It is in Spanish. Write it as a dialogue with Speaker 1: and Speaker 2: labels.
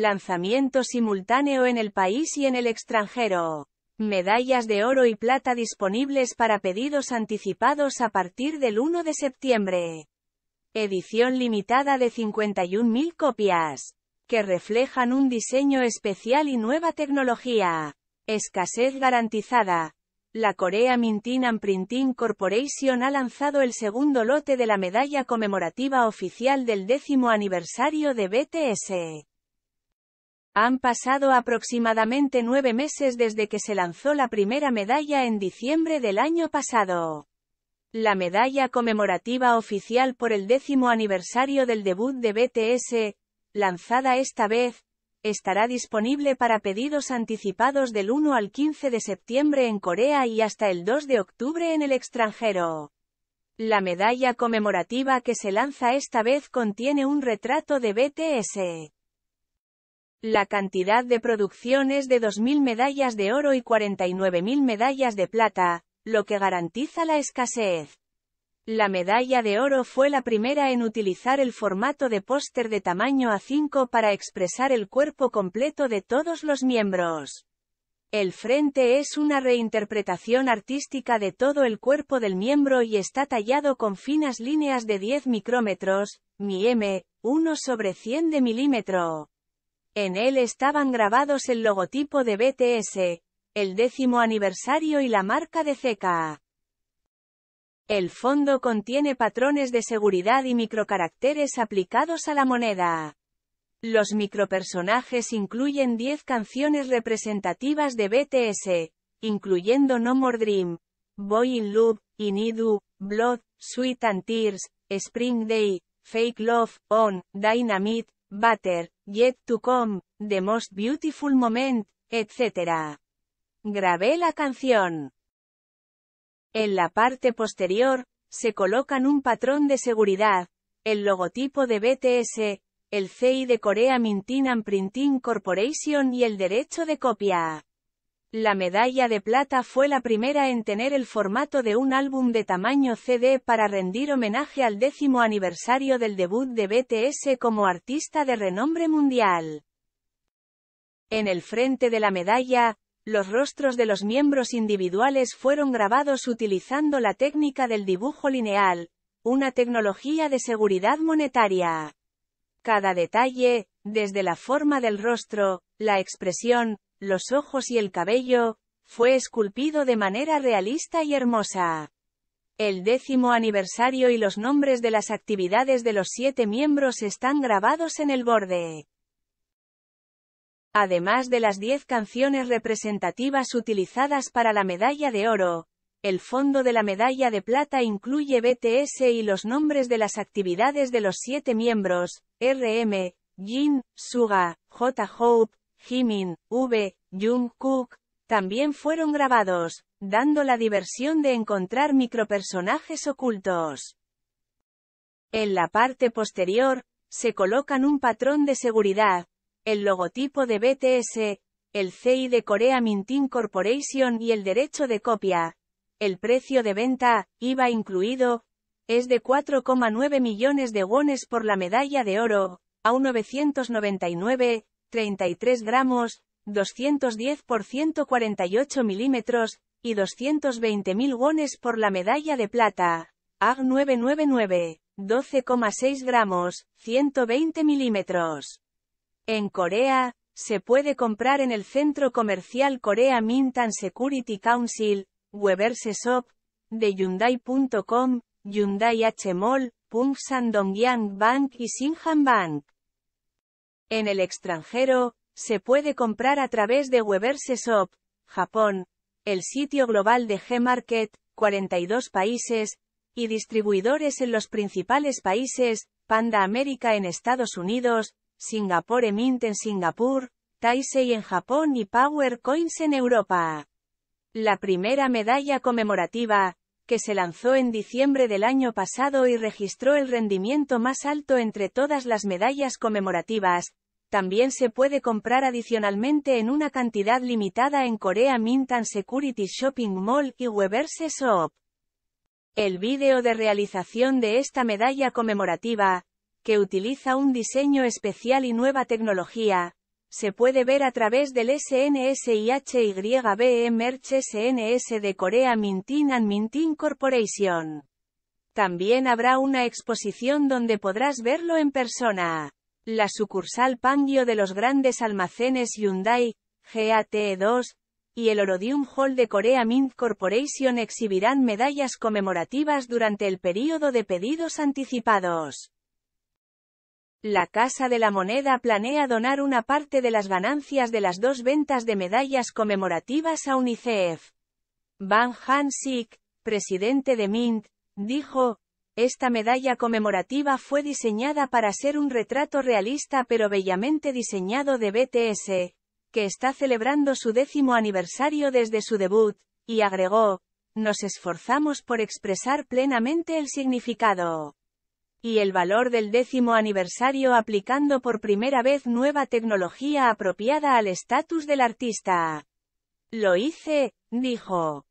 Speaker 1: Lanzamiento simultáneo en el país y en el extranjero. Medallas de oro y plata disponibles para pedidos anticipados a partir del 1 de septiembre. Edición limitada de 51.000 copias, que reflejan un diseño especial y nueva tecnología. Escasez garantizada. La Corea Mintin Printing Corporation ha lanzado el segundo lote de la medalla conmemorativa oficial del décimo aniversario de BTS. Han pasado aproximadamente nueve meses desde que se lanzó la primera medalla en diciembre del año pasado. La medalla conmemorativa oficial por el décimo aniversario del debut de BTS, lanzada esta vez, estará disponible para pedidos anticipados del 1 al 15 de septiembre en Corea y hasta el 2 de octubre en el extranjero. La medalla conmemorativa que se lanza esta vez contiene un retrato de BTS. La cantidad de producción es de 2.000 medallas de oro y 49.000 medallas de plata, lo que garantiza la escasez. La medalla de oro fue la primera en utilizar el formato de póster de tamaño A5 para expresar el cuerpo completo de todos los miembros. El frente es una reinterpretación artística de todo el cuerpo del miembro y está tallado con finas líneas de 10 micrómetros, mi-m, 1 sobre 100 de milímetro. En él estaban grabados el logotipo de BTS, el décimo aniversario y la marca de CKA. El fondo contiene patrones de seguridad y microcaracteres aplicados a la moneda. Los micropersonajes incluyen 10 canciones representativas de BTS, incluyendo No More Dream, Boy in Loop, Inidu, Blood, Sweet and Tears, Spring Day, Fake Love, On, Dynamite, Butter, Yet to Come, The Most Beautiful Moment, etc. Grabé la canción. En la parte posterior, se colocan un patrón de seguridad, el logotipo de BTS, el CI de Corea Mintin and Printing Corporation y el derecho de copia. La medalla de plata fue la primera en tener el formato de un álbum de tamaño CD para rendir homenaje al décimo aniversario del debut de BTS como artista de renombre mundial. En el frente de la medalla, los rostros de los miembros individuales fueron grabados utilizando la técnica del dibujo lineal, una tecnología de seguridad monetaria. Cada detalle, desde la forma del rostro, la expresión, los ojos y el cabello, fue esculpido de manera realista y hermosa. El décimo aniversario y los nombres de las actividades de los siete miembros están grabados en el borde. Además de las diez canciones representativas utilizadas para la medalla de oro, el fondo de la medalla de plata incluye BTS y los nombres de las actividades de los siete miembros, RM, Jin, Suga, J. Hope, Jimin, V, Jungkook, también fueron grabados, dando la diversión de encontrar micropersonajes ocultos. En la parte posterior, se colocan un patrón de seguridad, el logotipo de BTS, el CI de Corea Minting Corporation y el derecho de copia. El precio de venta, IVA incluido, es de 4,9 millones de wones por la medalla de oro, a 999, 33 gramos, 210 por 148 milímetros, y 220.000 wones por la medalla de plata. AG 999, 12,6 gramos, 120 milímetros. En Corea, se puede comprar en el centro comercial Corea Mintan Security Council, Weberse Shop, de Hyundai.com, Hyundai H Mall, Pungsan Dongyang Bank y Sinhan Bank. En el extranjero, se puede comprar a través de Weverse Japón, el sitio global de Gmarket, 42 países, y distribuidores en los principales países, Panda América en Estados Unidos, Singapore Mint en Singapur, Taisei en Japón y Power Coins en Europa. La primera medalla conmemorativa, que se lanzó en diciembre del año pasado y registró el rendimiento más alto entre todas las medallas conmemorativas. También se puede comprar adicionalmente en una cantidad limitada en Corea Mintan Security Shopping Mall y Weberse Shop. El vídeo de realización de esta medalla conmemorativa, que utiliza un diseño especial y nueva tecnología, se puede ver a través del SNS Merch SNS de Corea Mintin and Mintin Corporation. También habrá una exposición donde podrás verlo en persona. La sucursal Pangyo de los grandes almacenes Hyundai, gate 2 y el Orodium Hall de Corea Mint Corporation exhibirán medallas conmemorativas durante el período de pedidos anticipados. La Casa de la Moneda planea donar una parte de las ganancias de las dos ventas de medallas conmemorativas a UNICEF. Van Hansik, presidente de Mint, dijo, esta medalla conmemorativa fue diseñada para ser un retrato realista pero bellamente diseñado de BTS, que está celebrando su décimo aniversario desde su debut, y agregó, nos esforzamos por expresar plenamente el significado y el valor del décimo aniversario aplicando por primera vez nueva tecnología apropiada al estatus del artista. Lo hice, dijo.